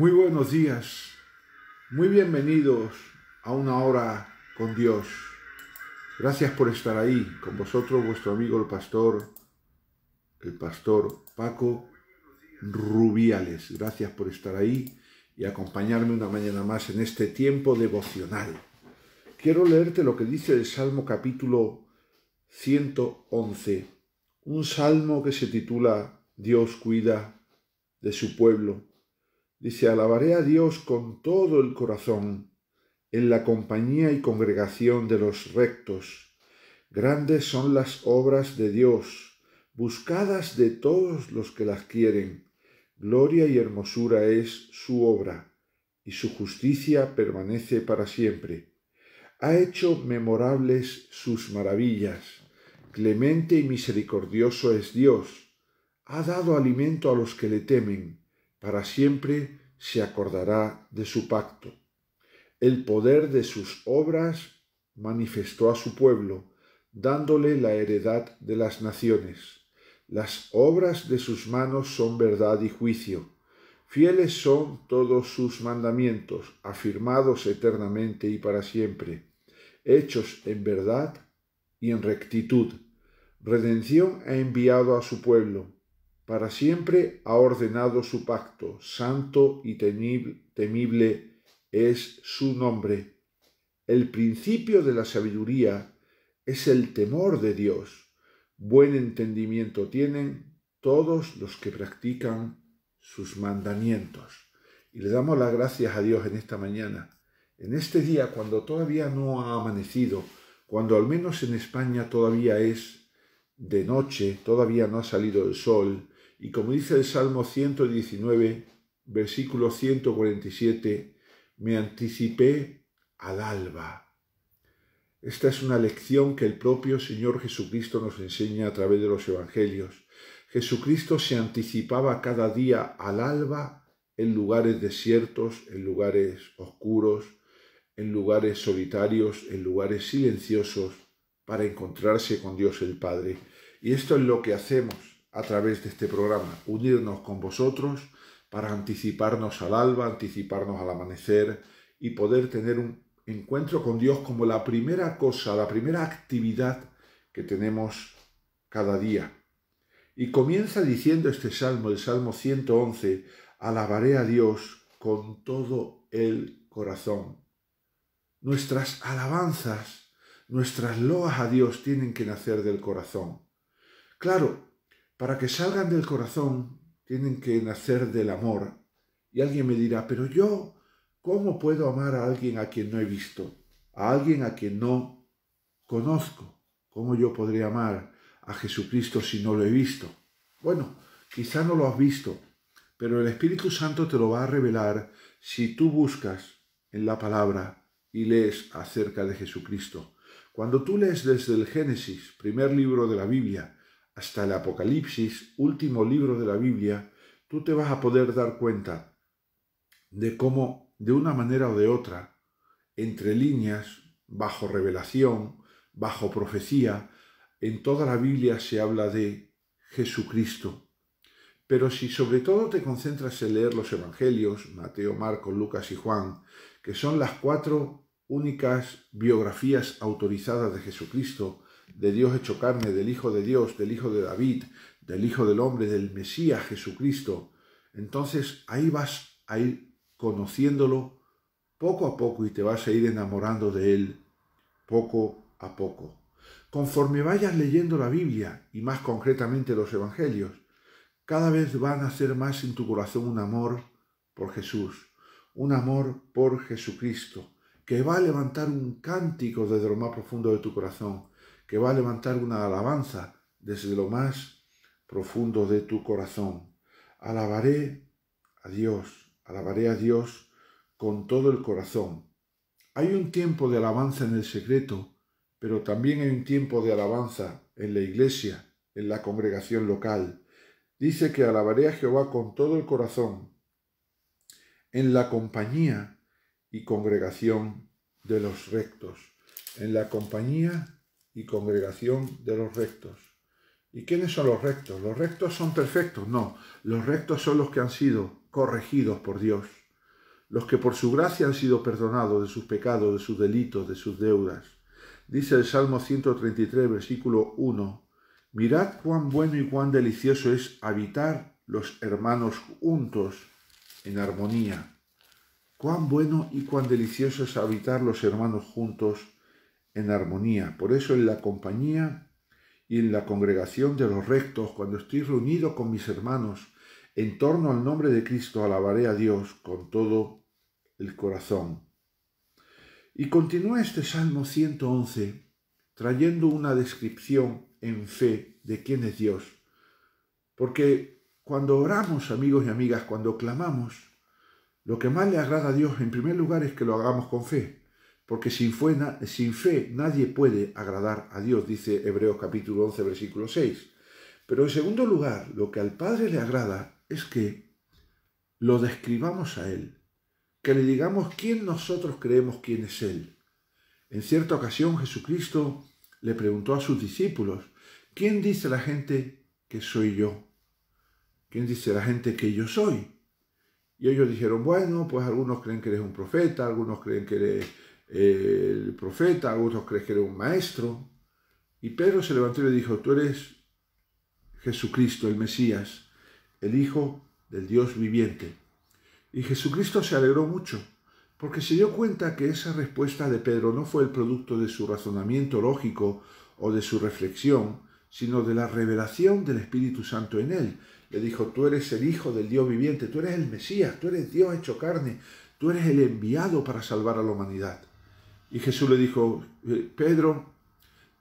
Muy buenos días, muy bienvenidos a una hora con Dios. Gracias por estar ahí, con vosotros vuestro amigo el pastor, el pastor Paco Rubiales. Gracias por estar ahí y acompañarme una mañana más en este tiempo devocional. Quiero leerte lo que dice el Salmo capítulo 111, un salmo que se titula Dios cuida de su pueblo Dice, alabaré a Dios con todo el corazón, en la compañía y congregación de los rectos. Grandes son las obras de Dios, buscadas de todos los que las quieren. Gloria y hermosura es su obra, y su justicia permanece para siempre. Ha hecho memorables sus maravillas. Clemente y misericordioso es Dios. Ha dado alimento a los que le temen para siempre se acordará de su pacto. El poder de sus obras manifestó a su pueblo, dándole la heredad de las naciones. Las obras de sus manos son verdad y juicio. Fieles son todos sus mandamientos, afirmados eternamente y para siempre, hechos en verdad y en rectitud. Redención ha enviado a su pueblo para siempre ha ordenado su pacto, santo y temible es su nombre. El principio de la sabiduría es el temor de Dios. Buen entendimiento tienen todos los que practican sus mandamientos. Y le damos las gracias a Dios en esta mañana, en este día cuando todavía no ha amanecido, cuando al menos en España todavía es de noche, todavía no ha salido el sol, y como dice el Salmo 119, versículo 147, me anticipé al alba. Esta es una lección que el propio Señor Jesucristo nos enseña a través de los Evangelios. Jesucristo se anticipaba cada día al alba en lugares desiertos, en lugares oscuros, en lugares solitarios, en lugares silenciosos, para encontrarse con Dios el Padre. Y esto es lo que hacemos a través de este programa, unirnos con vosotros para anticiparnos al alba, anticiparnos al amanecer y poder tener un encuentro con Dios como la primera cosa, la primera actividad que tenemos cada día. Y comienza diciendo este salmo, el Salmo 111, alabaré a Dios con todo el corazón. Nuestras alabanzas, nuestras loas a Dios tienen que nacer del corazón. Claro, para que salgan del corazón, tienen que nacer del amor. Y alguien me dirá, pero yo, ¿cómo puedo amar a alguien a quien no he visto? A alguien a quien no conozco. ¿Cómo yo podría amar a Jesucristo si no lo he visto? Bueno, quizá no lo has visto, pero el Espíritu Santo te lo va a revelar si tú buscas en la palabra y lees acerca de Jesucristo. Cuando tú lees desde el Génesis, primer libro de la Biblia, hasta el Apocalipsis, último libro de la Biblia, tú te vas a poder dar cuenta de cómo, de una manera o de otra, entre líneas, bajo revelación, bajo profecía, en toda la Biblia se habla de Jesucristo. Pero si sobre todo te concentras en leer los Evangelios, Mateo, Marcos, Lucas y Juan, que son las cuatro únicas biografías autorizadas de Jesucristo, de Dios hecho carne, del Hijo de Dios, del Hijo de David, del Hijo del Hombre, del Mesías Jesucristo. Entonces ahí vas a ir conociéndolo poco a poco y te vas a ir enamorando de él poco a poco. Conforme vayas leyendo la Biblia y más concretamente los Evangelios, cada vez van a ser más en tu corazón un amor por Jesús, un amor por Jesucristo, que va a levantar un cántico desde lo más profundo de tu corazón, que va a levantar una alabanza desde lo más profundo de tu corazón. Alabaré a Dios, alabaré a Dios con todo el corazón. Hay un tiempo de alabanza en el secreto, pero también hay un tiempo de alabanza en la iglesia, en la congregación local. Dice que alabaré a Jehová con todo el corazón, en la compañía y congregación de los rectos, en la compañía y congregación de los rectos. ¿Y quiénes son los rectos? ¿Los rectos son perfectos? No, los rectos son los que han sido corregidos por Dios, los que por su gracia han sido perdonados de sus pecados, de sus delitos, de sus deudas. Dice el Salmo 133, versículo 1, Mirad cuán bueno y cuán delicioso es habitar los hermanos juntos en armonía. Cuán bueno y cuán delicioso es habitar los hermanos juntos en armonía. Por eso en la compañía y en la congregación de los rectos, cuando estoy reunido con mis hermanos, en torno al nombre de Cristo alabaré a Dios con todo el corazón. Y continúa este Salmo 111 trayendo una descripción en fe de quién es Dios. Porque cuando oramos, amigos y amigas, cuando clamamos, lo que más le agrada a Dios en primer lugar es que lo hagamos con fe porque sin, fe nadie puede agradar a Dios, dice Hebreos capítulo 11, versículo 6. Pero en segundo lugar, lo que al Padre le agrada es que lo describamos a Él, que le digamos quién nosotros creemos quién es Él. En cierta ocasión Jesucristo le preguntó a sus discípulos, ¿quién dice la gente que soy yo? ¿Quién dice la gente que yo soy? Y ellos dijeron, bueno, pues algunos creen que eres un profeta, algunos creen que eres el profeta, algunos creen que era un maestro. Y Pedro se levantó y le dijo, tú eres Jesucristo, el Mesías, el Hijo del Dios viviente. Y Jesucristo se alegró mucho, porque se dio cuenta que esa respuesta de Pedro no fue el producto de su razonamiento lógico o de su reflexión, sino de la revelación del Espíritu Santo en él. Le dijo, tú eres el Hijo del Dios viviente, tú eres el Mesías, tú eres Dios hecho carne, tú eres el enviado para salvar a la humanidad. Y Jesús le dijo, eh, Pedro,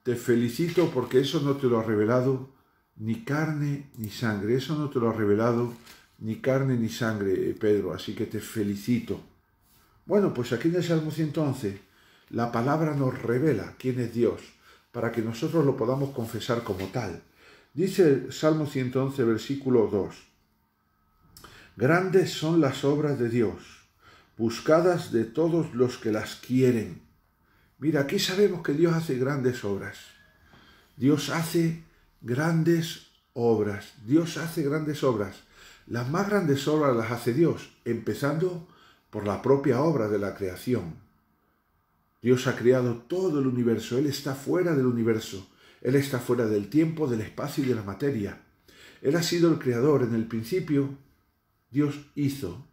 te felicito porque eso no te lo ha revelado ni carne ni sangre. Eso no te lo ha revelado ni carne ni sangre, eh, Pedro, así que te felicito. Bueno, pues aquí en el Salmo 111, la palabra nos revela quién es Dios, para que nosotros lo podamos confesar como tal. Dice el Salmo 111, versículo 2. Grandes son las obras de Dios, buscadas de todos los que las quieren. Mira, aquí sabemos que Dios hace grandes obras. Dios hace grandes obras. Dios hace grandes obras. Las más grandes obras las hace Dios, empezando por la propia obra de la creación. Dios ha creado todo el universo. Él está fuera del universo. Él está fuera del tiempo, del espacio y de la materia. Él ha sido el creador. En el principio, Dios hizo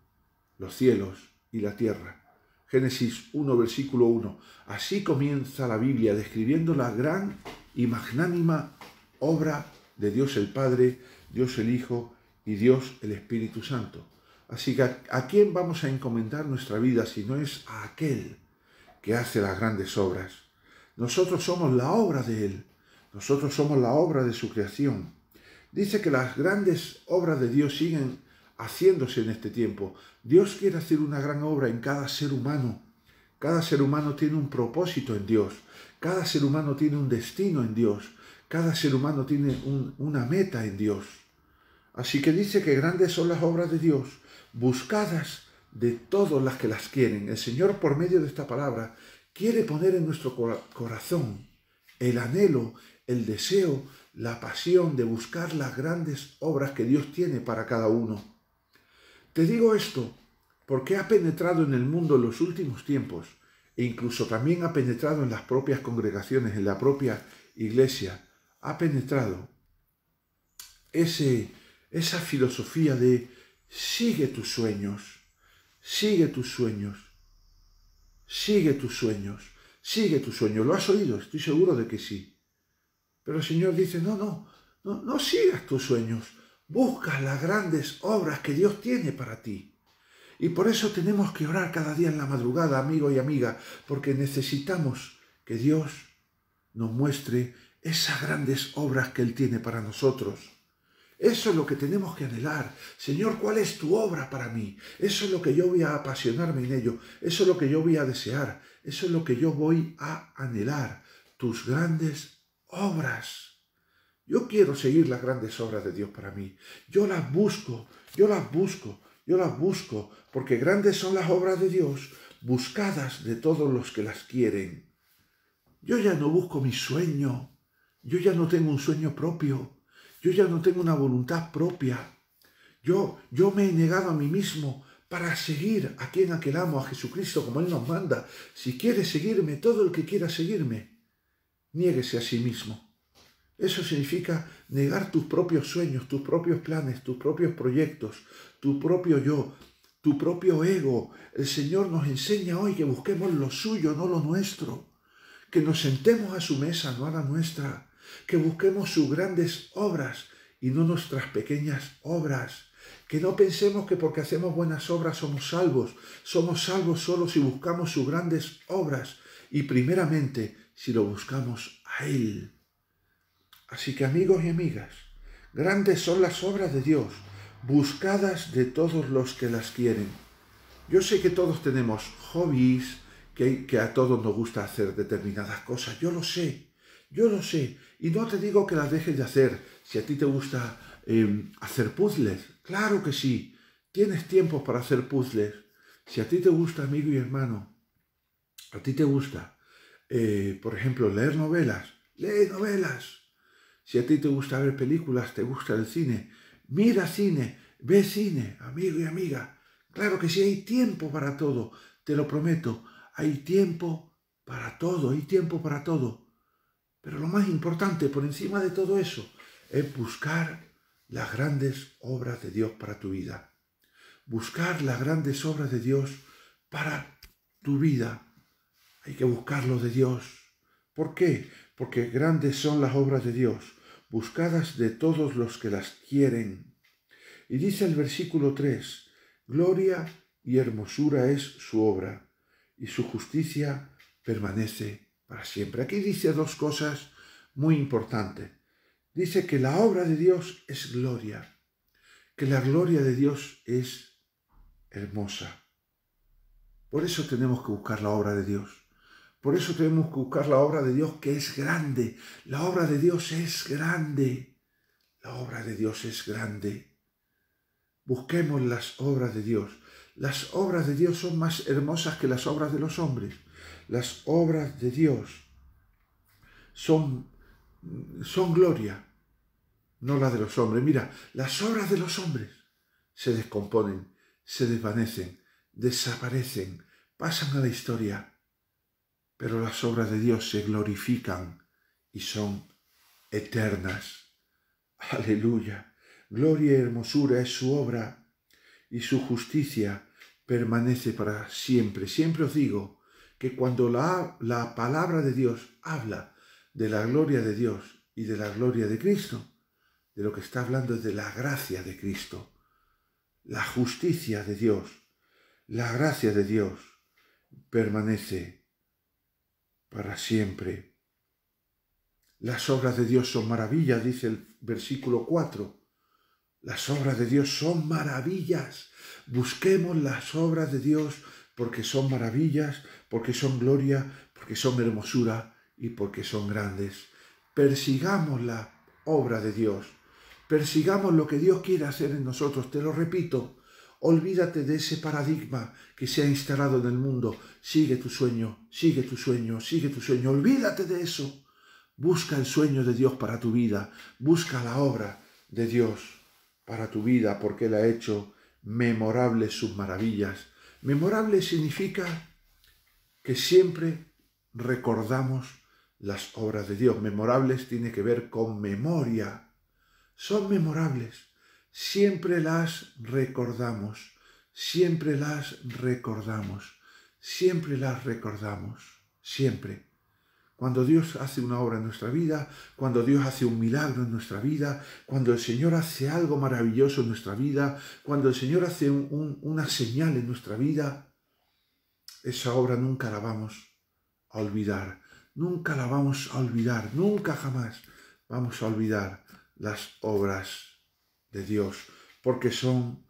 los cielos y la tierra. Génesis 1, versículo 1. Así comienza la Biblia describiendo la gran y magnánima obra de Dios el Padre, Dios el Hijo y Dios el Espíritu Santo. Así que ¿a quién vamos a encomendar nuestra vida si no es a aquel que hace las grandes obras? Nosotros somos la obra de Él, nosotros somos la obra de su creación. Dice que las grandes obras de Dios siguen haciéndose en este tiempo. Dios quiere hacer una gran obra en cada ser humano. Cada ser humano tiene un propósito en Dios. Cada ser humano tiene un destino en Dios. Cada ser humano tiene una meta en Dios. Así que dice que grandes son las obras de Dios, buscadas de todos las que las quieren. El Señor, por medio de esta palabra, quiere poner en nuestro corazón el anhelo, el deseo, la pasión de buscar las grandes obras que Dios tiene para cada uno. Te digo esto porque ha penetrado en el mundo en los últimos tiempos e incluso también ha penetrado en las propias congregaciones, en la propia iglesia, ha penetrado ese, esa filosofía de sigue tus sueños, sigue tus sueños, sigue tus sueños, sigue tus sueños. ¿Lo has oído? Estoy seguro de que sí. Pero el Señor dice, no, no, no, no sigas tus sueños, Busca las grandes obras que Dios tiene para ti. Y por eso tenemos que orar cada día en la madrugada, amigo y amiga, porque necesitamos que Dios nos muestre esas grandes obras que Él tiene para nosotros. Eso es lo que tenemos que anhelar. Señor, ¿cuál es tu obra para mí? Eso es lo que yo voy a apasionarme en ello. Eso es lo que yo voy a desear. Eso es lo que yo voy a anhelar. Tus grandes obras. Yo quiero seguir las grandes obras de Dios para mí. Yo las busco, yo las busco, yo las busco, porque grandes son las obras de Dios buscadas de todos los que las quieren. Yo ya no busco mi sueño, yo ya no tengo un sueño propio, yo ya no tengo una voluntad propia. Yo, yo me he negado a mí mismo para seguir a quien amo, a Jesucristo, como Él nos manda. Si quiere seguirme, todo el que quiera seguirme, niéguese a sí mismo eso significa negar tus propios sueños, tus propios planes, tus propios proyectos, tu propio yo, tu propio ego. El Señor nos enseña hoy que busquemos lo suyo, no lo nuestro. Que nos sentemos a su mesa, no a la nuestra. Que busquemos sus grandes obras y no nuestras pequeñas obras. Que no pensemos que porque hacemos buenas obras somos salvos. Somos salvos solo si buscamos sus grandes obras y primeramente si lo buscamos a Él. Así que amigos y amigas, grandes son las obras de Dios, buscadas de todos los que las quieren. Yo sé que todos tenemos hobbies, que, a todos nos gusta hacer determinadas cosas, yo lo sé, yo lo sé. Y no te digo que las dejes de hacer, si a ti te gusta em, hacer puzzles, claro que sí, tienes tiempo para hacer puzzles. Si a ti te gusta, amigo y hermano, a ti te gusta, eh, por ejemplo, leer novelas, lee novelas, si a ti te gusta ver películas, te gusta el cine, mira cine, ve cine, amigo y amiga. Claro que sí, hay tiempo para todo, te lo prometo. Hay tiempo para todo, hay tiempo para todo. Pero lo más importante, por encima de todo eso, es buscar las grandes obras de Dios para tu vida. Buscar las grandes obras de Dios para tu vida. Hay que buscar lo de Dios. ¿Por qué? porque grandes son las obras de Dios, buscadas de todos los que las quieren. Y dice el versículo 3, Gloria y hermosura es su obra, y su justicia permanece para siempre. Aquí dice dos cosas muy importantes. Dice que la obra de Dios es gloria, que la gloria de Dios es hermosa. Por eso tenemos que buscar la obra de Dios por eso tenemos que buscar la obra de Dios que es grande. La obra de Dios es grande. La obra de Dios es grande. Busquemos las obras de Dios. Las obras de Dios son más hermosas que las obras de los hombres. Las obras de Dios son, son gloria, no las de los hombres. Mira, las obras de los hombres se descomponen, se desvanecen, desaparecen, pasan a la historia pero las obras de Dios se glorifican y son eternas. Aleluya. Gloria y hermosura es su obra y su justicia permanece para siempre. Siempre os digo que cuando la, la palabra de Dios habla de la gloria de Dios y de la gloria de Cristo, de lo que está hablando es de la gracia de Cristo, la justicia de Dios, la gracia de Dios permanece para siempre. Las obras de Dios son maravillas, dice el versículo 4. Las obras de Dios son maravillas. Busquemos las obras de Dios porque son maravillas, porque son gloria, porque son hermosura y porque son grandes. Persigamos la obra de Dios. Persigamos lo que Dios quiere hacer en nosotros. Te lo repito, Olvídate de ese paradigma que se ha instalado en el mundo. Sigue tu sueño, sigue tu sueño, sigue tu sueño. Olvídate de eso. Busca el sueño de Dios para tu vida. Busca la obra de Dios para tu vida porque Él ha hecho memorables sus maravillas. Memorables significa que siempre recordamos las obras de Dios. Memorables tiene que ver con memoria. Son memorables siempre las recordamos, siempre las recordamos, siempre las recordamos, siempre. Cuando Dios hace una obra en nuestra vida, cuando Dios hace un milagro en nuestra vida, cuando el Señor hace algo maravilloso en nuestra vida, cuando el Señor hace una señal en nuestra vida, esa obra nunca la vamos a olvidar, nunca la vamos a olvidar, nunca jamás vamos a olvidar las obras de Dios, porque son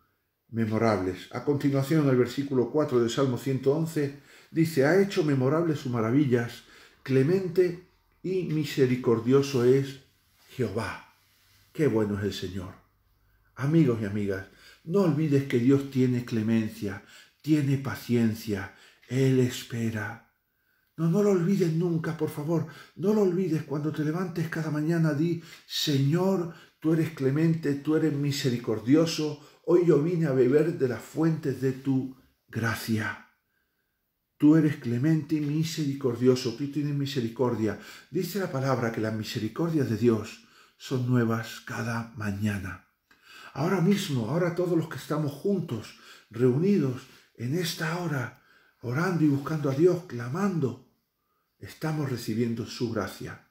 memorables. A continuación, el versículo 4 del Salmo 111 dice, ha hecho memorables sus maravillas, clemente y misericordioso es Jehová. Qué bueno es el Señor. Amigos y amigas, no olvides que Dios tiene clemencia, tiene paciencia, Él espera. No, no lo olvides nunca, por favor. No lo olvides cuando te levantes cada mañana, di, Señor, tú eres clemente, tú eres misericordioso, hoy yo vine a beber de las fuentes de tu gracia. Tú eres clemente y misericordioso, tú tienes misericordia. Dice la palabra que las misericordias de Dios son nuevas cada mañana. Ahora mismo, ahora todos los que estamos juntos, reunidos en esta hora, orando y buscando a Dios, clamando, estamos recibiendo su gracia.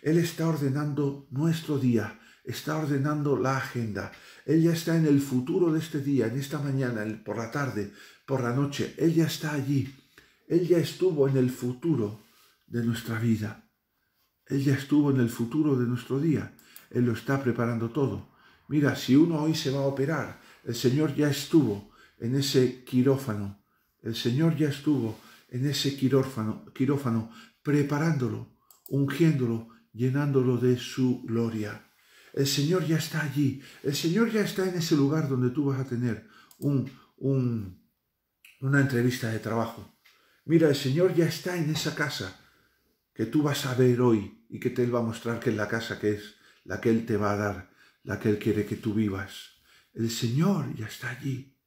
Él está ordenando nuestro día está ordenando la agenda. Ella está en el futuro de este día, en esta mañana, por la tarde, por la noche. Ella está allí. Ella estuvo en el futuro de nuestra vida. Ella estuvo en el futuro de nuestro día. Él lo está preparando todo. Mira, si uno hoy se va a operar, el Señor ya estuvo en ese quirófano. El Señor ya estuvo en ese quirófano, quirófano preparándolo, ungiéndolo, llenándolo de su gloria. El Señor ya está allí. El Señor ya está en ese lugar donde tú vas a tener un, una entrevista de trabajo. Mira, el Señor ya está en esa casa que tú vas a ver hoy y que te Él va a mostrar que es la casa que es, la que Él te va a dar, la que Él quiere que tú vivas. El Señor ya está allí.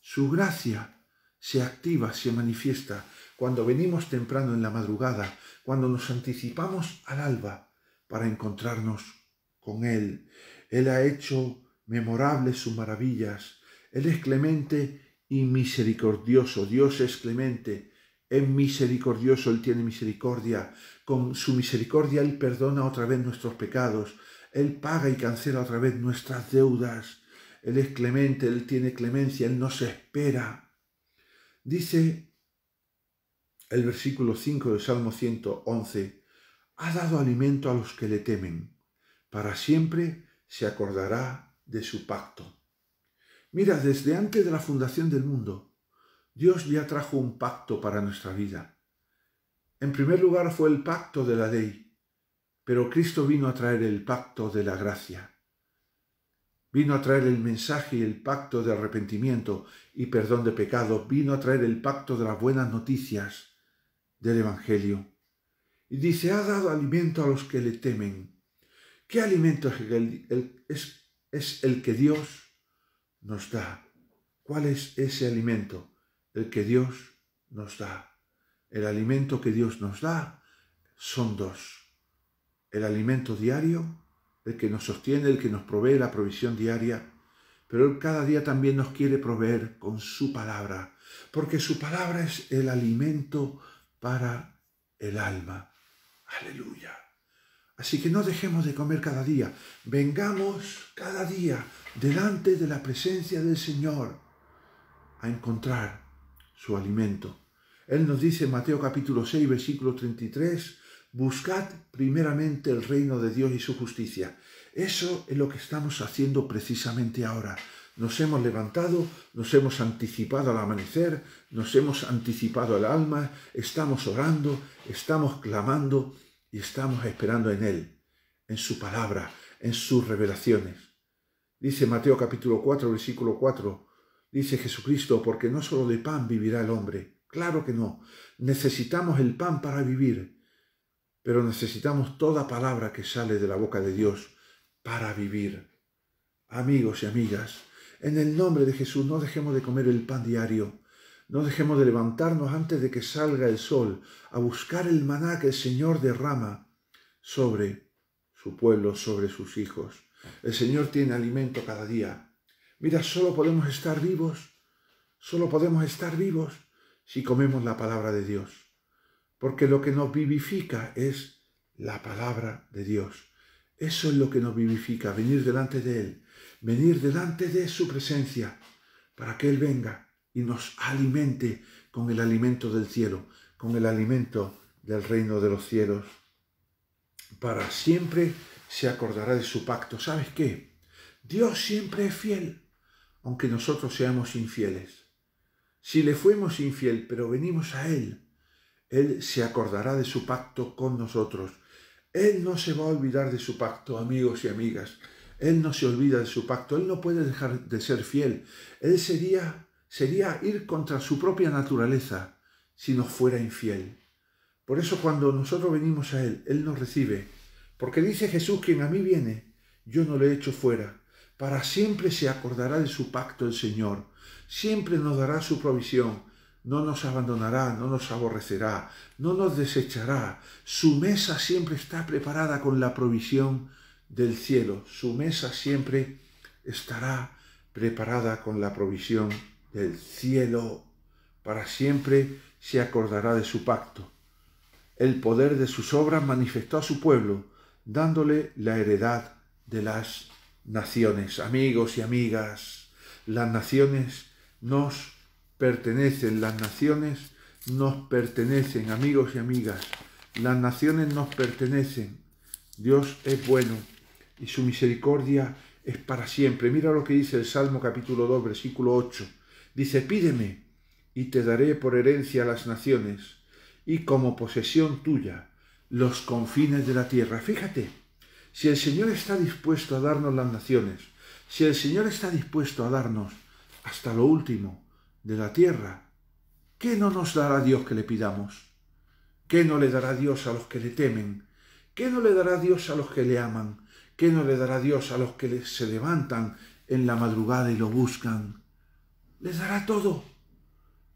Su gracia se activa, se manifiesta cuando venimos temprano en la madrugada, cuando nos anticipamos al alba para encontrarnos con él. Él ha hecho memorables sus maravillas. Él es clemente y misericordioso. Dios es clemente, es misericordioso, Él tiene misericordia. Con su misericordia Él perdona otra vez nuestros pecados. Él paga y cancela otra vez nuestras deudas. Él es clemente, Él tiene clemencia, Él nos espera. Dice el versículo 5 del Salmo 111, ha dado alimento a los que le temen para siempre se acordará de su pacto. Mira, desde antes de la fundación del mundo, Dios ya trajo un pacto para nuestra vida. En primer lugar fue el pacto de la ley, pero Cristo vino a traer el pacto de la gracia. Vino a traer el mensaje y el pacto de arrepentimiento y perdón de pecados. Vino a traer el pacto de las buenas noticias del Evangelio. Y dice, ha dado alimento a los que le temen ¿Qué alimento es el, que Dios nos da? ¿Cuál es ese alimento? El que Dios nos da. El alimento que Dios nos da son dos. El alimento diario, el que nos sostiene, el que nos provee la provisión diaria, pero Él cada día también nos quiere proveer con su palabra, porque su palabra es el alimento para el alma. Aleluya. Así que no dejemos de comer cada día. Vengamos cada día delante de la presencia del Señor a encontrar su alimento. Él nos dice en Mateo capítulo 6, versículo 33, buscad primeramente el reino de Dios y su justicia. Eso es lo que estamos haciendo precisamente ahora. Nos hemos levantado, nos hemos anticipado al amanecer, nos hemos anticipado al alma, estamos orando, estamos clamando, y estamos esperando en Él, en su palabra, en sus revelaciones. Dice Mateo capítulo 4, versículo 4, dice Jesucristo, porque no solo de pan vivirá el hombre. Claro que no, necesitamos el pan para vivir, pero necesitamos toda palabra que sale de la boca de Dios para vivir. Amigos y amigas, en el nombre de Jesús no dejemos de comer el pan diario, no dejemos de levantarnos antes de que salga el sol a buscar el maná que el Señor derrama sobre su pueblo, sobre sus hijos. El Señor tiene alimento cada día. Mira, solo podemos estar vivos, solo podemos estar vivos si comemos la palabra de Dios. Porque lo que nos vivifica es la palabra de Dios. Eso es lo que nos vivifica, venir delante de Él, venir delante de su presencia, para que Él venga y nos alimente con el alimento del cielo, con el alimento del reino de los cielos. Para siempre se acordará de su pacto. ¿Sabes qué? Dios siempre es fiel, aunque nosotros seamos infieles. Si le fuimos infiel, pero venimos a Él, Él se acordará de su pacto con nosotros. Él no se va a olvidar de su pacto, amigos y amigas. Él no se olvida de su pacto. Él no puede dejar de ser fiel. Él sería sería ir contra su propia naturaleza si nos fuera infiel. Por eso cuando nosotros venimos a Él, Él nos recibe, porque dice Jesús, quien a mí viene, yo no le echo fuera. Para siempre se acordará de su pacto el Señor, siempre nos dará su provisión, no nos abandonará, no nos aborrecerá, no nos desechará. Su mesa siempre está preparada con la provisión del cielo, su mesa siempre estará preparada con la provisión el cielo. Para siempre se acordará de su pacto. El poder de sus obras manifestó a su pueblo, dándole la heredad de las naciones. Amigos y amigas, las naciones nos pertenecen, las naciones nos pertenecen, amigos y amigas, las naciones nos pertenecen. Dios es bueno y su misericordia es para siempre. Mira lo que dice el Salmo capítulo 2, versículo 8. Dice, pídeme y te daré por herencia las naciones y como posesión tuya los confines de la tierra. Fíjate, si el Señor está dispuesto a darnos las naciones, si el Señor está dispuesto a darnos hasta lo último de la tierra, ¿qué no nos dará Dios que le pidamos? ¿Qué no le dará Dios a los que le temen? ¿Qué no le dará Dios a los que le aman? ¿Qué no le dará Dios a los que se levantan en la madrugada y lo buscan? les dará todo.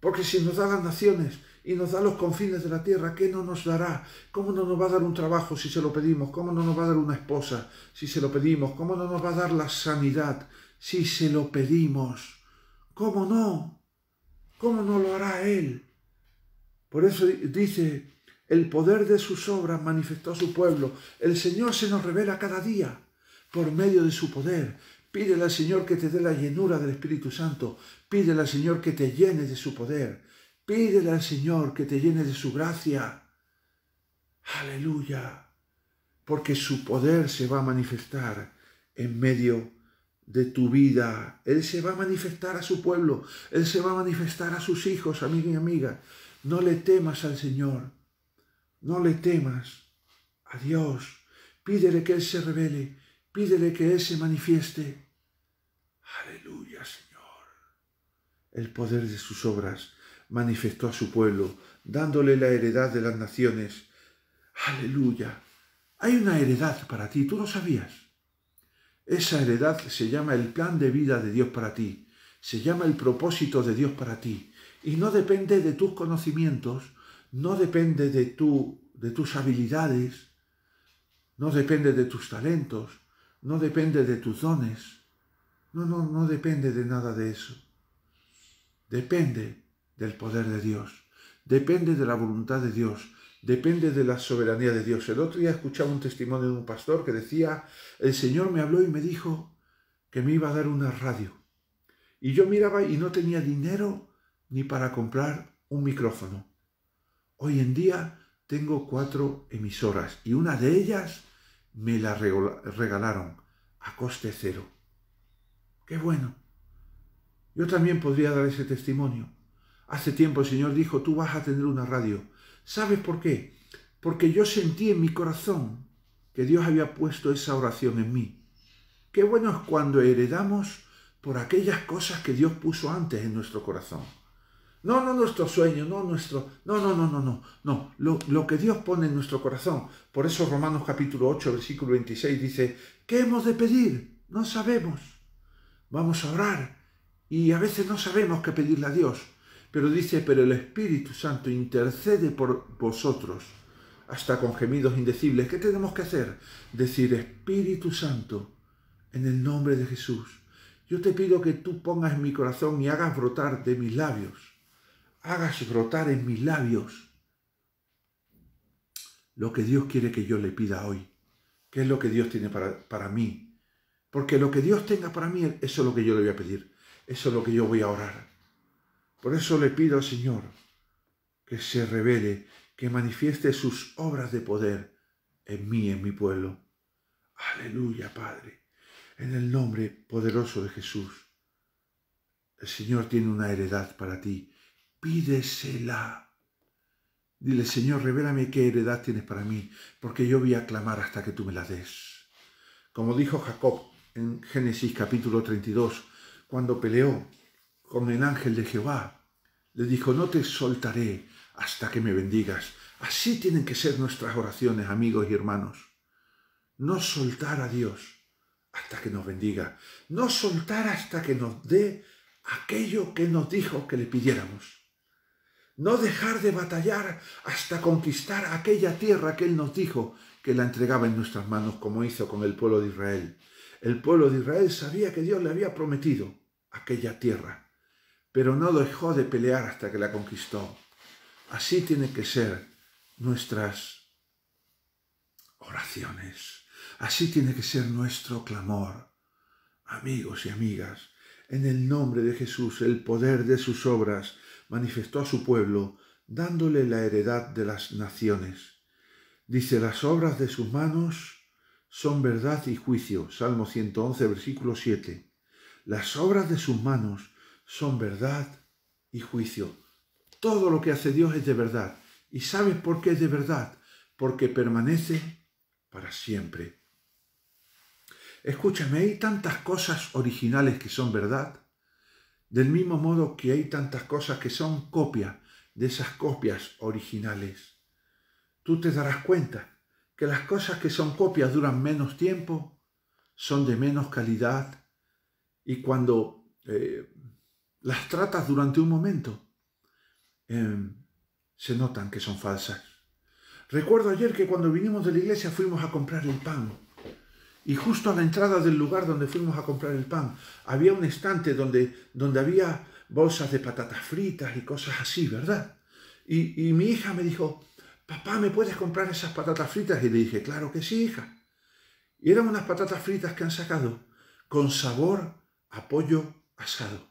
Porque si nos da las naciones y nos da los confines de la tierra, ¿qué no nos dará? ¿Cómo no nos va a dar un trabajo si se lo pedimos? ¿Cómo no nos va a dar una esposa si se lo pedimos? ¿Cómo no nos va a dar la sanidad si se lo pedimos? ¿Cómo no? ¿Cómo no lo hará Él? Por eso dice, el poder de sus obras manifestó a su pueblo. El Señor se nos revela cada día por medio de su poder, Pídele al Señor que te dé la llenura del Espíritu Santo. Pídele al Señor que te llene de su poder. Pídele al Señor que te llene de su gracia. Aleluya. Porque su poder se va a manifestar en medio de tu vida. Él se va a manifestar a su pueblo. Él se va a manifestar a sus hijos, amiga y amiga. No le temas al Señor. No le temas a Dios. Pídele que Él se revele Pídele que Él se manifieste. Aleluya, Señor. El poder de sus obras manifestó a su pueblo, dándole la heredad de las naciones. Aleluya. Hay una heredad para ti, tú lo sabías. Esa heredad se llama el plan de vida de Dios para ti, se llama el propósito de Dios para ti, y no depende de tus conocimientos, no depende de, tu, de tus habilidades, no depende de tus talentos, no depende de tus dones, no, no, no depende de nada de eso. Depende del poder de Dios, depende de la voluntad de Dios, depende de la soberanía de Dios. El otro día escuchaba un testimonio de un pastor que decía, el Señor me habló y me dijo que me iba a dar una radio. Y yo miraba y no tenía dinero ni para comprar un micrófono. Hoy en día tengo cuatro emisoras y una de ellas me la regalaron a coste cero. ¡Qué bueno! Yo también podría dar ese testimonio. Hace tiempo el Señor dijo, tú vas a tener una radio. ¿Sabes por qué? Porque yo sentí en mi corazón que Dios había puesto esa oración en mí. Qué bueno es cuando heredamos por aquellas cosas que Dios puso antes en nuestro corazón. No, no nuestro sueño, no nuestro... No, no, no, no, no, no. Lo, lo que Dios pone en nuestro corazón. Por eso Romanos capítulo 8, versículo 26 dice, ¿qué hemos de pedir? No sabemos. Vamos a orar. Y a veces no sabemos qué pedirle a Dios. Pero dice, pero el Espíritu Santo intercede por vosotros hasta con gemidos indecibles. ¿Qué tenemos que hacer? Decir, Espíritu Santo, en el nombre de Jesús, yo te pido que tú pongas en mi corazón y hagas brotar de mis labios hagas brotar en mis labios lo que Dios quiere que yo le pida hoy. ¿Qué es lo que Dios tiene para, para mí? Porque lo que Dios tenga para mí, eso es lo que yo le voy a pedir. Eso es lo que yo voy a orar. Por eso le pido al Señor que se revele, que manifieste sus obras de poder en mí, en mi pueblo. Aleluya, Padre. En el nombre poderoso de Jesús. El Señor tiene una heredad para ti pídesela. Dile, Señor, revélame qué heredad tienes para mí, porque yo voy a clamar hasta que tú me la des. Como dijo Jacob en Génesis capítulo 32, cuando peleó con el ángel de Jehová, le dijo, no te soltaré hasta que me bendigas. Así tienen que ser nuestras oraciones, amigos y hermanos. No soltar a Dios hasta que nos bendiga. No soltar hasta que nos dé aquello que nos dijo que le pidiéramos no dejar de batallar hasta conquistar aquella tierra que Él nos dijo que la entregaba en nuestras manos, como hizo con el pueblo de Israel. El pueblo de Israel sabía que Dios le había prometido aquella tierra, pero no dejó de pelear hasta que la conquistó. Así tienen que ser nuestras oraciones, así tiene que ser nuestro clamor. Amigos y amigas, en el nombre de Jesús, el poder de sus obras, manifestó a su pueblo, dándole la heredad de las naciones. Dice, las obras de sus manos son verdad y juicio. Salmo 111, versículo 7. Las obras de sus manos son verdad y juicio. Todo lo que hace Dios es de verdad. ¿Y sabes por qué es de verdad? Porque permanece para siempre. Escúchame, hay tantas cosas originales que son verdad del mismo modo que hay tantas cosas que son copias de esas copias originales. Tú te darás cuenta que las cosas que son copias duran menos tiempo, son de menos calidad, y cuando eh, las tratas durante un momento, em, se notan que son falsas. Recuerdo ayer que cuando vinimos de la iglesia fuimos a comprar el pan y justo a la entrada del lugar donde fuimos a comprar el pan, había un estante donde, donde había bolsas de patatas fritas y cosas así, ¿verdad? Y, y mi hija me dijo, papá, ¿me puedes comprar esas patatas fritas? Y le dije, claro que sí, hija. Y eran unas patatas fritas que han sacado con sabor a pollo asado.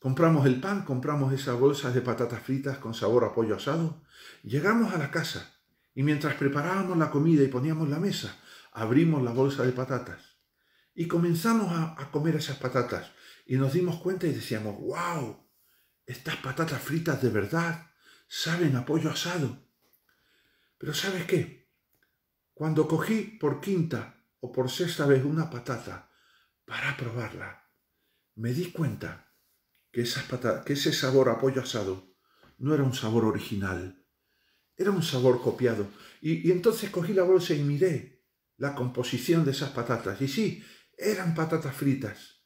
Compramos el pan, compramos esas bolsas de patatas fritas con sabor a pollo asado. Llegamos a la casa y mientras preparábamos la comida y poníamos la mesa, abrimos la bolsa de patatas y comenzamos a, comer esas patatas y nos dimos cuenta y decíamos, wow, estas patatas fritas de verdad saben a pollo asado. Pero ¿sabes qué? Cuando cogí por quinta o por sexta vez una patata para probarla, me di cuenta que, que ese sabor a pollo asado no era un sabor original, era un sabor copiado. y entonces cogí la bolsa y miré la composición de esas patatas. Y sí, eran patatas fritas,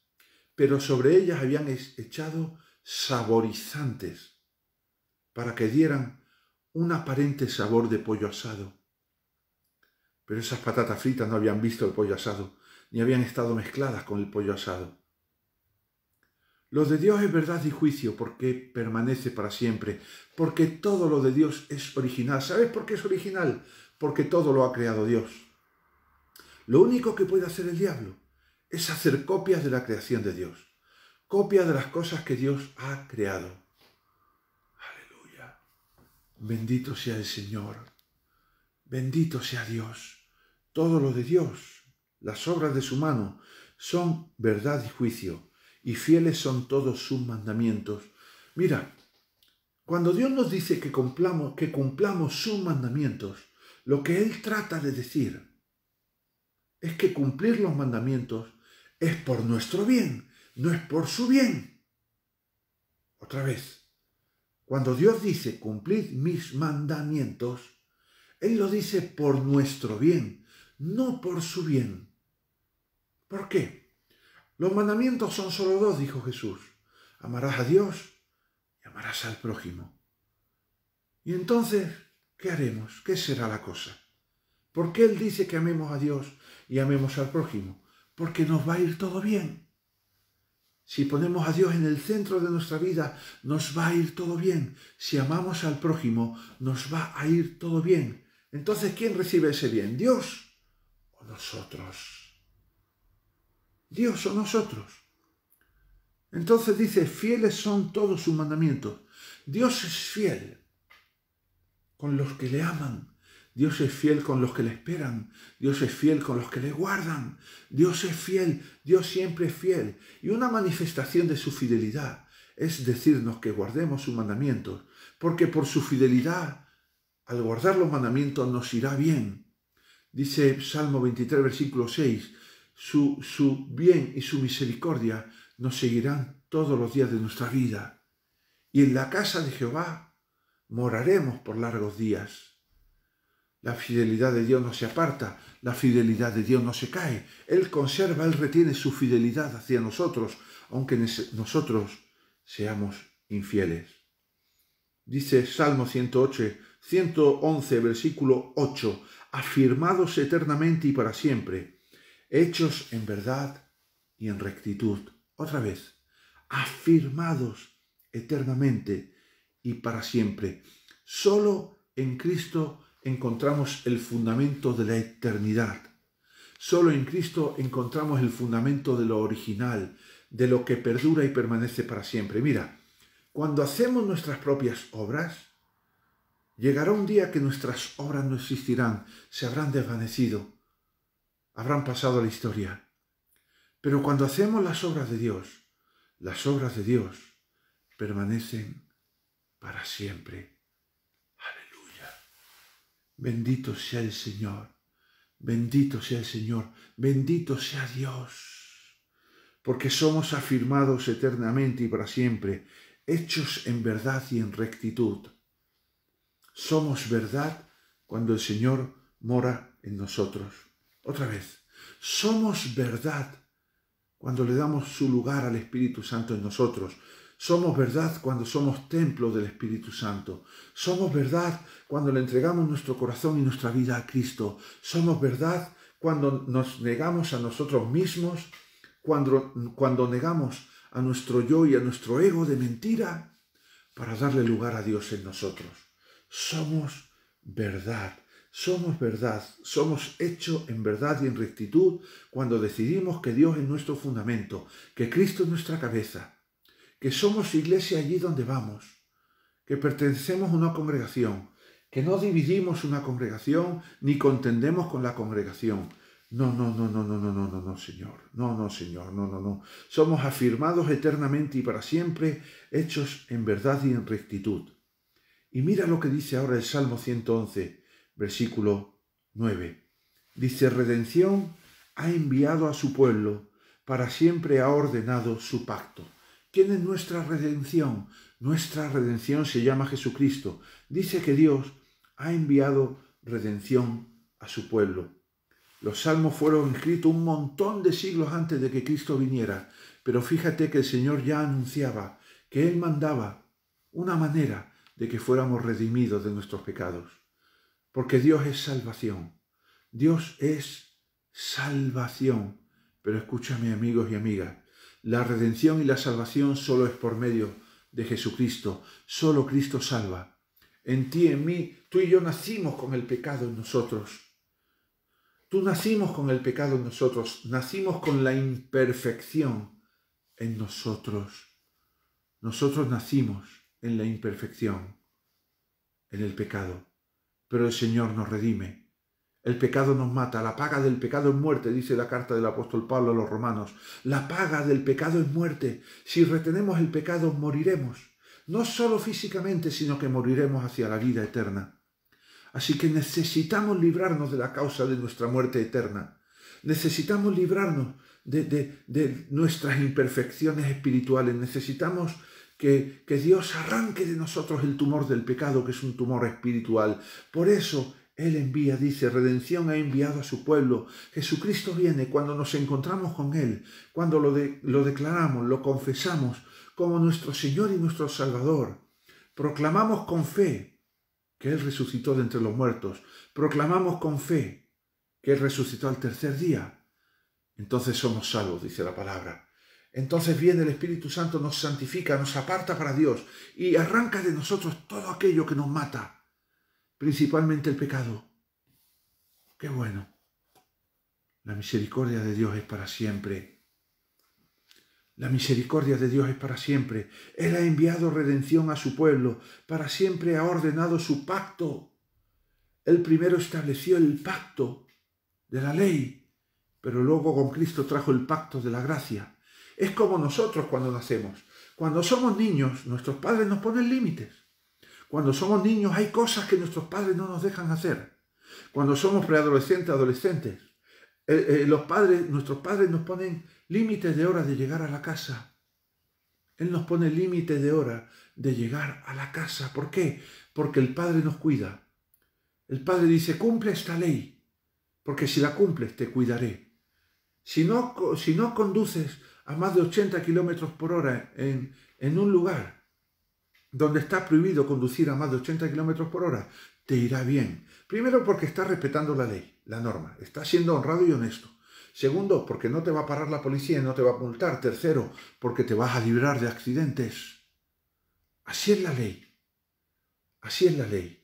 pero sobre ellas habían echado saborizantes para que dieran un aparente sabor de pollo asado. Pero esas patatas fritas no habían visto el pollo asado, ni habían estado mezcladas con el pollo asado. Lo de Dios es verdad y juicio porque permanece para siempre, porque todo lo de Dios es original. ¿Sabes por qué es original? Porque todo lo ha creado Dios. Lo único que puede hacer el diablo es hacer copias de la creación de Dios, copias de las cosas que Dios ha creado. Aleluya. Bendito sea el Señor. Bendito sea Dios. Todo lo de Dios, las obras de su mano, son verdad y juicio, y fieles son todos sus mandamientos. Mira, cuando Dios nos dice que cumplamos, que cumplamos sus mandamientos, lo que Él trata de decir es que cumplir los mandamientos es por nuestro bien, no es por su bien. Otra vez, cuando Dios dice cumplid mis mandamientos, Él lo dice por nuestro bien, no por su bien. ¿Por qué? Los mandamientos son solo dos, dijo Jesús. Amarás a Dios y amarás al prójimo. Y entonces, ¿qué haremos? ¿Qué será la cosa? ¿Por qué Él dice que amemos a Dios y amemos al prójimo, porque nos va a ir todo bien. Si ponemos a Dios en el centro de nuestra vida, nos va a ir todo bien. Si amamos al prójimo, nos va a ir todo bien. Entonces, ¿quién recibe ese bien? ¿Dios o nosotros? ¿Dios o nosotros? Entonces dice, fieles son todos sus mandamientos. Dios es fiel con los que le aman Dios es fiel con los que le esperan. Dios es fiel con los que le guardan. Dios es fiel. Dios siempre es fiel. Y una manifestación de su fidelidad es decirnos que guardemos sus mandamientos. Porque por su fidelidad, al guardar los mandamientos, nos irá bien. Dice Salmo 23, versículo 6. Su, su bien y su misericordia nos seguirán todos los días de nuestra vida. Y en la casa de Jehová moraremos por largos días. La fidelidad de Dios no se aparta, la fidelidad de Dios no se cae. Él conserva, Él retiene su fidelidad hacia nosotros, aunque nosotros seamos infieles. Dice Salmo 108, 111, versículo 8, afirmados eternamente y para siempre, hechos en verdad y en rectitud. Otra vez, afirmados eternamente y para siempre. Solo en Cristo encontramos el fundamento de la eternidad. Solo en Cristo encontramos el fundamento de lo original, de lo que perdura y permanece para siempre. Mira, cuando hacemos nuestras propias obras, llegará un día que nuestras obras no existirán, se habrán desvanecido, habrán pasado a la historia. Pero cuando hacemos las obras de Dios, las obras de Dios permanecen para siempre. Bendito sea el Señor, bendito sea el Señor, bendito sea Dios, porque somos afirmados eternamente y para siempre, hechos en verdad y en rectitud. Somos verdad cuando el Señor mora en nosotros. Otra vez, somos verdad cuando le damos su lugar al Espíritu Santo en nosotros. Somos verdad cuando somos templo del Espíritu Santo. Somos verdad cuando le entregamos nuestro corazón y nuestra vida a Cristo. Somos verdad cuando nos negamos a nosotros mismos, cuando, cuando negamos a nuestro yo y a nuestro ego de mentira para darle lugar a Dios en nosotros. Somos verdad. Somos verdad, somos hecho en verdad y en rectitud cuando decidimos que Dios es nuestro fundamento, que Cristo es nuestra cabeza, que somos iglesia allí donde vamos, que pertenecemos a una congregación, que no dividimos una congregación ni contendemos con la congregación. No, no, no, no, no, no, no, no, no, Señor. No, no, Señor, no, no, no. Somos afirmados eternamente y para siempre, hechos en verdad y en rectitud. Y mira lo que dice ahora el Salmo 111, versículo 9. Dice, redención ha enviado a su pueblo, para siempre ha ordenado su pacto es nuestra redención. Nuestra redención se llama Jesucristo. Dice que Dios ha enviado redención a su pueblo. Los salmos fueron escritos un montón de siglos antes de que Cristo viniera, pero fíjate que el Señor ya anunciaba que Él mandaba una manera de que fuéramos redimidos de nuestros pecados. Porque Dios es salvación. Dios es salvación. Pero escúchame amigos y amigas, la redención y la salvación solo es por medio de Jesucristo. Solo Cristo salva. En ti, en mí, tú y yo nacimos con el pecado en nosotros. Tú nacimos con el pecado en nosotros, nacimos con la imperfección en nosotros. Nosotros nacimos en la imperfección, en el pecado, pero el Señor nos redime el pecado nos mata, la paga del pecado es muerte, dice la carta del apóstol Pablo a los romanos. La paga del pecado es muerte. Si retenemos el pecado, moriremos. No solo físicamente, sino que moriremos hacia la vida eterna. Así que necesitamos librarnos de la causa de nuestra muerte eterna. Necesitamos librarnos de, nuestras imperfecciones espirituales. Necesitamos que, que Dios arranque de nosotros el tumor del pecado, que es un tumor espiritual. Por eso él envía, dice, redención ha enviado a su pueblo. Jesucristo viene cuando nos encontramos con Él, cuando lo, lo declaramos, lo confesamos como nuestro Señor y nuestro Salvador. Proclamamos con fe que Él resucitó de entre los muertos. Proclamamos con fe que Él resucitó al tercer día. Entonces somos salvos, dice la palabra. Entonces viene el Espíritu Santo, nos santifica, nos aparta para Dios y arranca de nosotros todo aquello que nos mata principalmente el pecado. Qué bueno. La misericordia de Dios es para siempre. La misericordia de Dios es para siempre. Él ha enviado redención a su pueblo. Para siempre ha ordenado su pacto. Él primero estableció el pacto de la ley, pero luego con Cristo trajo el pacto de la gracia. Es como nosotros cuando nacemos. Cuando somos niños, nuestros padres nos ponen límites. Cuando somos niños hay cosas que nuestros padres no nos dejan hacer. Cuando somos preadolescentes, adolescentes, eh, eh, los padres, nuestros padres nos ponen límites de hora de llegar a la casa. Él nos pone límites de hora de llegar a la casa. ¿Por qué? Porque el Padre nos cuida. El Padre dice, cumple esta ley, porque si la cumples te cuidaré. Si no, si no conduces a más de 80 kilómetros por hora en un lugar, donde está prohibido conducir a más de 80 km por hora, te irá bien. Primero porque estás respetando la ley, la norma, estás siendo honrado y honesto. Segundo, porque no te va a parar la policía y no te va a multar. Tercero, porque te vas a librar de accidentes. Así es la ley. Así es la ley.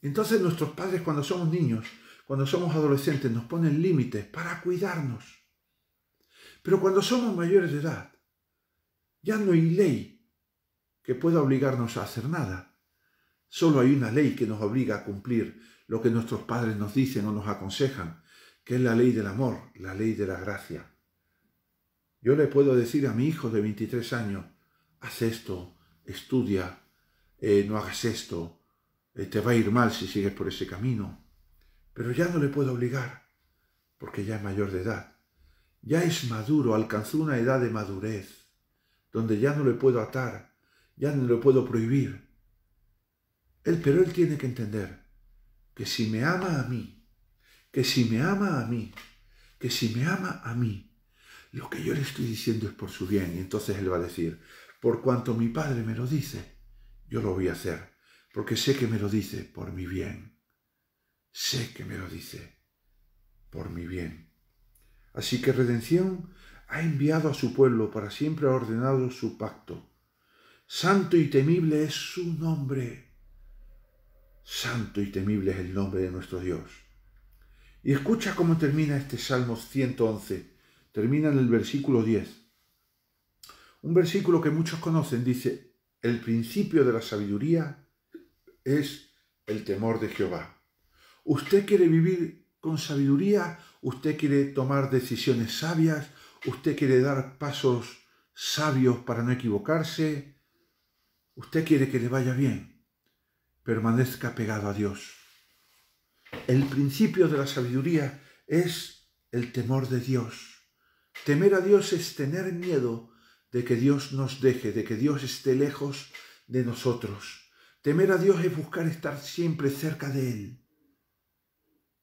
Entonces nuestros padres cuando somos niños, cuando somos adolescentes, nos ponen límites para cuidarnos. Pero cuando somos mayores de edad, ya no hay ley que pueda obligarnos a hacer nada. Solo hay una ley que nos obliga a cumplir lo que nuestros padres nos dicen o nos aconsejan, que es la ley del amor, la ley de la gracia. Yo le puedo decir a mi hijo de 23 años, haz esto, estudia, eh, no hagas esto, eh, te va a ir mal si sigues por ese camino. Pero ya no le puedo obligar, porque ya es mayor de edad. Ya es maduro, alcanzó una edad de madurez, donde ya no le puedo atar ya no lo puedo prohibir. Él, pero él tiene que entender que si me ama a mí, que si me ama a mí, que si me ama a mí, lo que yo le estoy diciendo es por su bien. Y entonces él va a decir, por cuanto mi padre me lo dice, yo lo voy a hacer, porque sé que me lo dice por mi bien. Sé que me lo dice por mi bien. Así que redención ha enviado a su pueblo, para siempre ha ordenado su pacto Santo y temible es su nombre. Santo y temible es el nombre de nuestro Dios. Y escucha cómo termina este Salmo 111. Termina en el versículo 10. Un versículo que muchos conocen dice, el principio de la sabiduría es el temor de Jehová. Usted quiere vivir con sabiduría, usted quiere tomar decisiones sabias, usted quiere dar pasos sabios para no equivocarse, Usted quiere que le vaya bien. Permanezca pegado a Dios. El principio de la sabiduría es el temor de Dios. Temer a Dios es tener miedo de que Dios nos deje, de que Dios esté lejos de nosotros. Temer a Dios es buscar estar siempre cerca de Él.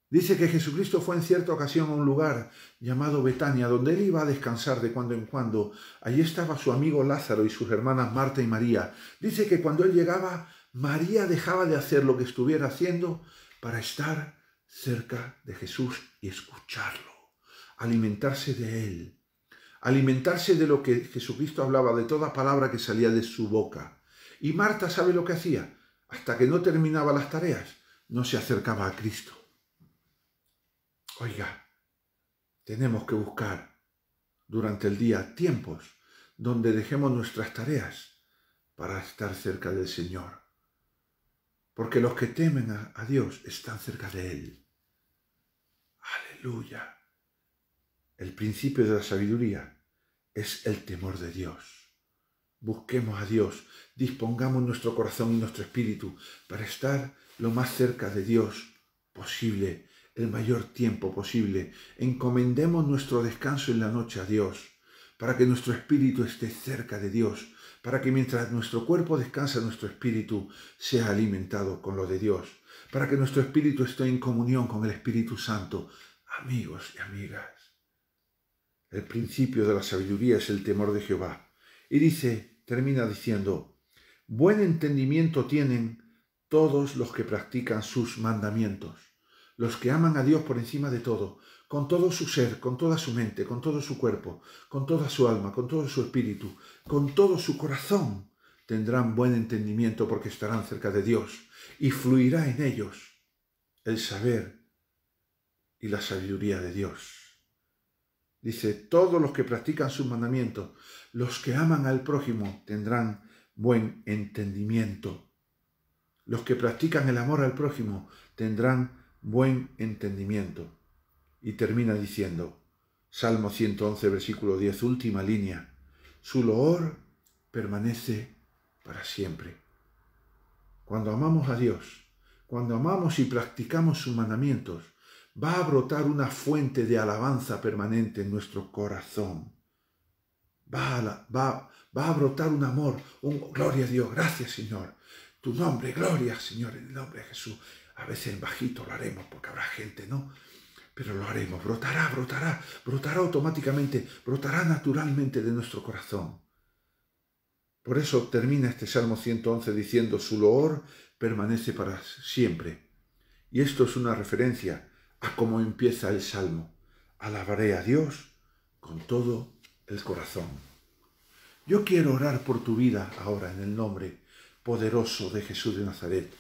Dice que Jesucristo fue en cierta ocasión a un lugar llamado Betania, donde él iba a descansar de cuando en cuando. Allí estaba su amigo Lázaro y sus hermanas Marta y María. Dice que cuando él llegaba, María dejaba de hacer lo que estuviera haciendo para estar cerca de Jesús y escucharlo, alimentarse de él, alimentarse de lo que Jesucristo hablaba, de toda palabra que salía de su boca. Y Marta sabe lo que hacía. Hasta que no terminaba las tareas, no se acercaba a Cristo. Oiga, tenemos que buscar durante el día tiempos donde dejemos nuestras tareas para estar cerca del Señor. Porque los que temen a, Dios están cerca de Él. Aleluya. El principio de la sabiduría es el temor de Dios. Busquemos a Dios, dispongamos nuestro corazón y nuestro espíritu para estar lo más cerca de Dios posible el mayor tiempo posible. Encomendemos nuestro descanso en la noche a Dios, para que nuestro espíritu esté cerca de Dios, para que mientras nuestro cuerpo descansa, nuestro espíritu sea alimentado con lo de Dios, para que nuestro espíritu esté en comunión con el Espíritu Santo. Amigos y amigas, el principio de la sabiduría es el temor de Jehová. Y dice, termina diciendo, buen entendimiento tienen todos los que practican sus mandamientos los que aman a Dios por encima de todo, con todo su ser, con toda su mente, con todo su cuerpo, con toda su alma, con todo su espíritu, con todo su corazón, tendrán buen entendimiento porque estarán cerca de Dios y fluirá en ellos el saber y la sabiduría de Dios. Dice, todos los que practican sus mandamientos, los que aman al prójimo, tendrán buen entendimiento. Los que practican el amor al prójimo tendrán buen entendimiento. Y termina diciendo, Salmo 111, versículo 10, última línea, su loor permanece para siempre. Cuando amamos a Dios, cuando amamos y practicamos sus mandamientos, va a brotar una fuente de alabanza permanente en nuestro corazón. Va a, va, va a brotar un amor, un gloria a Dios, gracias Señor. Tu nombre, gloria Señor, en el nombre de Jesús. A veces en bajito lo haremos porque habrá gente, ¿no? Pero lo haremos, brotará, brotará, brotará automáticamente, brotará naturalmente de nuestro corazón. Por eso termina este Salmo 111 diciendo, su loor permanece para siempre. Y esto es una referencia a cómo empieza el Salmo. Alabaré a Dios con todo el corazón. Yo quiero orar por tu vida ahora en el nombre poderoso de Jesús de Nazaret.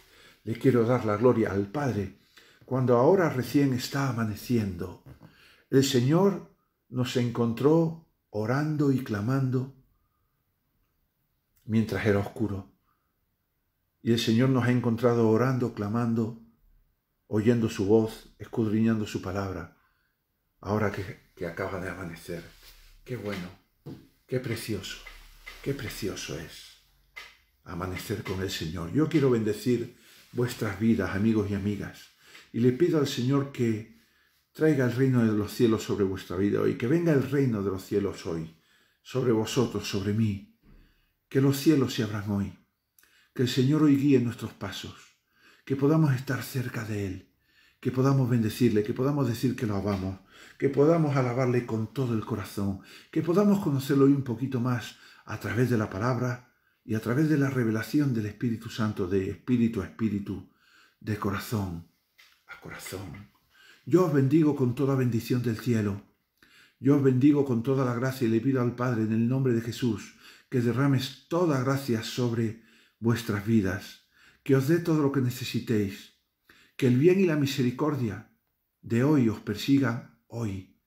Le quiero dar la gloria al Padre, cuando ahora recién está amaneciendo. El Señor nos encontró orando y clamando mientras era oscuro. Y el Señor nos ha encontrado orando, clamando, oyendo su voz, escudriñando su palabra, ahora que, acaba de amanecer. Qué bueno, qué precioso, qué precioso es amanecer con el Señor. Yo quiero bendecir vuestras vidas, amigos y amigas. Y le pido al Señor que traiga el reino de los cielos sobre vuestra vida hoy, que venga el reino de los cielos hoy, sobre vosotros, sobre mí. Que los cielos se abran hoy, que el Señor hoy guíe nuestros pasos, que podamos estar cerca de Él, que podamos bendecirle, que podamos decir que lo amamos, que podamos alabarle con todo el corazón, que podamos conocerlo hoy un poquito más a través de la palabra y a través de la revelación del Espíritu Santo de espíritu a espíritu, de corazón a corazón. Yo os bendigo con toda bendición del cielo. Yo os bendigo con toda la gracia y le pido al Padre en el nombre de Jesús que derrames toda gracia sobre vuestras vidas, que os dé todo lo que necesitéis, que el bien y la misericordia de hoy os persigan hoy,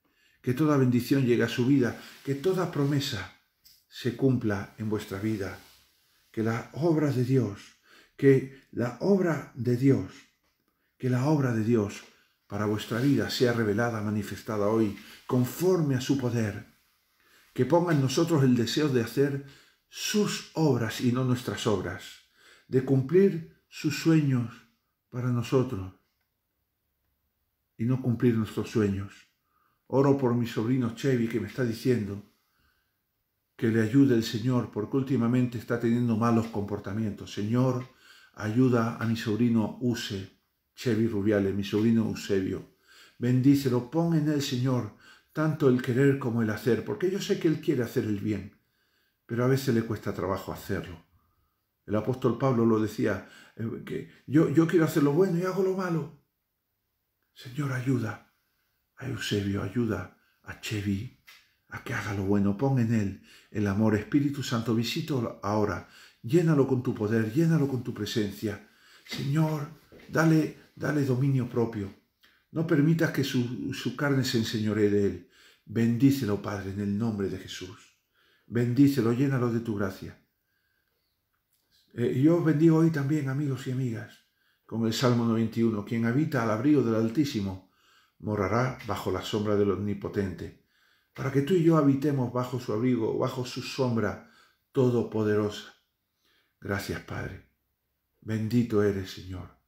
que toda bendición llegue a su vida, que toda promesa se cumpla en vuestra vida que la obra de Dios, que la obra de Dios, que la obra de Dios para vuestra vida sea revelada, manifestada hoy, conforme a su poder, que ponga en nosotros el deseo de hacer sus obras y no nuestras obras, de cumplir sus sueños para nosotros y no cumplir nuestros sueños. Oro por mi sobrino Chevy que me está diciendo que le ayude el Señor, porque últimamente está teniendo malos comportamientos. Señor, ayuda a mi sobrino Use, Chevi Rubiales, mi sobrino Eusebio. Bendícelo, pon en el Señor, tanto el querer como el hacer, porque yo sé que él quiere hacer el bien, pero a veces le cuesta trabajo hacerlo. El apóstol Pablo lo decía, eh, que yo, yo quiero hacer lo bueno y hago lo malo. Señor, ayuda a Eusebio, ayuda a Chevi, a que haga lo bueno, pon en él el amor. Espíritu Santo, visito ahora, llénalo con tu poder, llénalo con tu presencia. Señor, dale, dale dominio propio. No permitas que su, su carne se enseñoree de él. Bendícelo, Padre, en el nombre de Jesús. Bendícelo, llénalo de tu gracia. Eh, yo os bendigo hoy también, amigos y amigas, con el Salmo 91. Quien habita al abrigo del Altísimo morará bajo la sombra del Omnipotente para que tú y yo habitemos bajo su abrigo, bajo su sombra todopoderosa. Gracias, Padre. Bendito eres, Señor.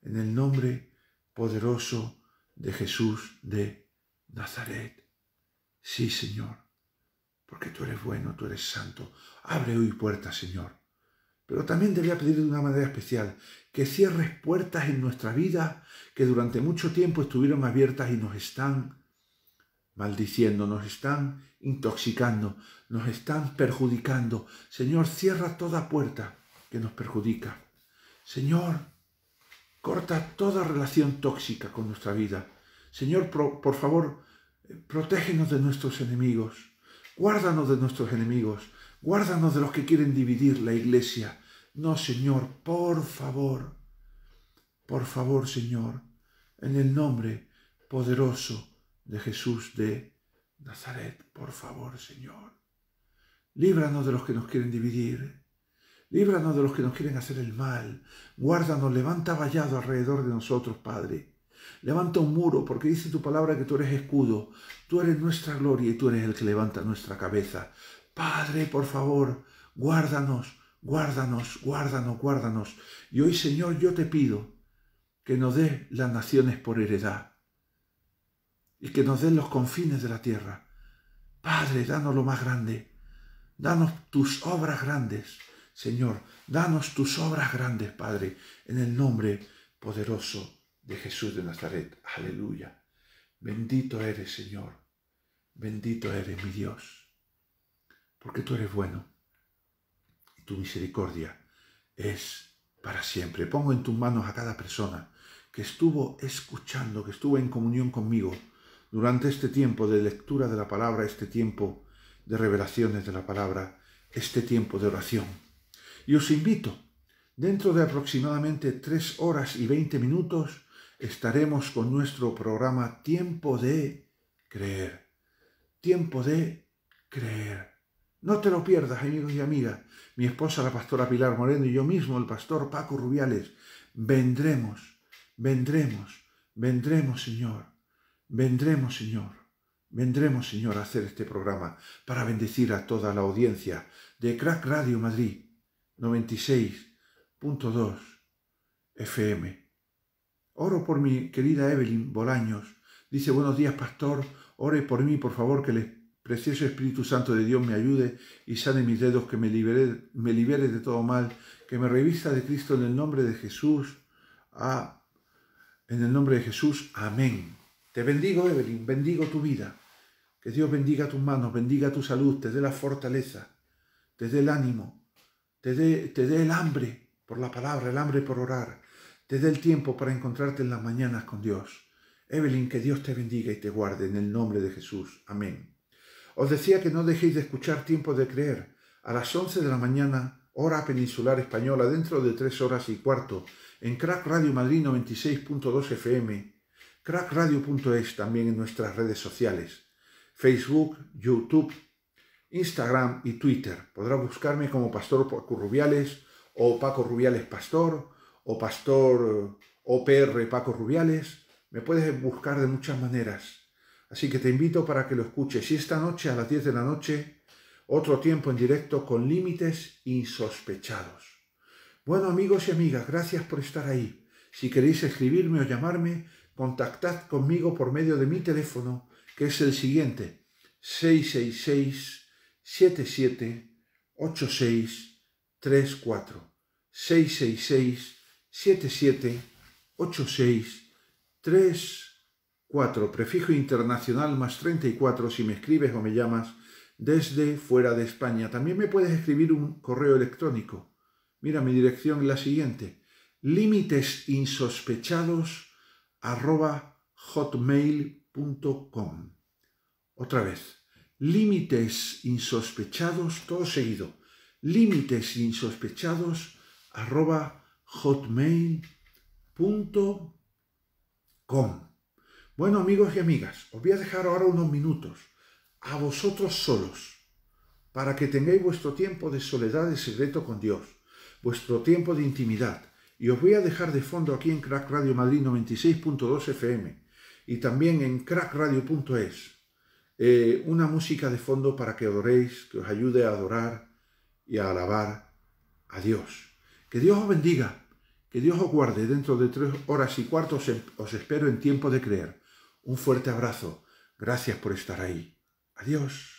En el nombre poderoso de Jesús de Nazaret. Sí, Señor, porque tú eres bueno, tú eres santo. Abre hoy puertas, Señor. Pero también te voy a pedir de una manera especial que cierres puertas en nuestra vida que durante mucho tiempo estuvieron abiertas y nos están maldiciendo, nos están intoxicando, nos están perjudicando. Señor, cierra toda puerta que nos perjudica. Señor, corta toda relación tóxica con nuestra vida. Señor, por, favor, eh, protégenos de nuestros enemigos. Guárdanos de nuestros enemigos. Guárdanos de los que quieren dividir la iglesia. No, Señor, por favor. Por favor, Señor, en el nombre poderoso de Jesús de Nazaret, por favor, Señor. Líbranos de los que nos quieren dividir. Líbranos de los que nos quieren hacer el mal. Guárdanos, levanta vallado alrededor de nosotros, Padre. Levanta un muro, porque dice tu palabra que tú eres escudo. Tú eres nuestra gloria y tú eres el que levanta nuestra cabeza. Padre, por favor, guárdanos, guárdanos, guárdanos, guárdanos. Y hoy, Señor, yo te pido que nos des las naciones por heredad y que nos den los confines de la tierra. Padre, danos lo más grande. Danos tus obras grandes, Señor. Danos tus obras grandes, Padre, en el nombre poderoso de Jesús de Nazaret. Aleluya. Bendito eres, Señor. Bendito eres, mi Dios. Porque tú eres bueno. Y tu misericordia es para siempre. Pongo en tus manos a cada persona que estuvo escuchando, que estuvo en comunión conmigo durante este tiempo de lectura de la palabra, este tiempo de revelaciones de la palabra, este tiempo de oración. Y os invito, dentro de aproximadamente tres horas y 20 minutos, estaremos con nuestro programa Tiempo de Creer. Tiempo de Creer. No te lo pierdas, amigos y amigas. Mi esposa, la pastora Pilar Moreno, y yo mismo, el pastor Paco Rubiales, vendremos, vendremos, vendremos, Señor Vendremos, Señor, vendremos, Señor, a hacer este programa para bendecir a toda la audiencia de Crack Radio Madrid 96.2 FM. Oro por mi querida Evelyn Bolaños. Dice, buenos días, pastor. Ore por mí, por favor, que el precioso Espíritu Santo de Dios me ayude y sane mis dedos, que me libere, me libere de todo mal, que me revista de Cristo en el nombre de Jesús. Ah, en el nombre de Jesús. Amén. Te bendigo, Evelyn, bendigo tu vida. Que Dios bendiga tus manos, bendiga tu salud, te dé la fortaleza, te dé el ánimo, te dé, el hambre por la palabra, el hambre por orar, te dé el tiempo para encontrarte en las mañanas con Dios. Evelyn, que Dios te bendiga y te guarde en el nombre de Jesús. Amén. Os decía que no dejéis de escuchar Tiempo de Creer a las 11 de la mañana, hora peninsular española, dentro de tres horas y cuarto, en Crack Radio Madrid 96.2 FM crackradio.es también en nuestras redes sociales, Facebook, YouTube, Instagram y Twitter. Podrás buscarme como Pastor Paco Rubiales o Paco Rubiales Pastor o Pastor eh, OPR Paco Rubiales. Me puedes buscar de muchas maneras. Así que te invito para que lo escuches. Y esta noche a las 10 de la noche, otro tiempo en directo con límites insospechados. Bueno amigos y amigas, gracias por estar ahí. Si queréis escribirme o llamarme, contactad conmigo por medio de mi teléfono, que es el siguiente, 666 34 666 34. prefijo internacional más 34 si me escribes o me llamas desde fuera de España. También me puedes escribir un correo electrónico. Mira, mi dirección es la siguiente, límites insospechados arroba hotmail.com. Otra vez, límites insospechados, todo seguido, límites insospechados arroba hotmail.com. Bueno amigos y amigas, os voy a dejar ahora unos minutos a vosotros solos para que tengáis vuestro tiempo de soledad y secreto con Dios, vuestro tiempo de intimidad, y os voy a dejar de fondo aquí en Crack Radio Madrid 96.2 FM y también en crackradio.es eh, una música de fondo para que adoréis, que os ayude a adorar y a alabar a Dios. Que Dios os bendiga, que Dios os guarde. Dentro de tres horas y cuarto os em-, espero en tiempo de creer. Un fuerte abrazo. Gracias por estar ahí. Adiós.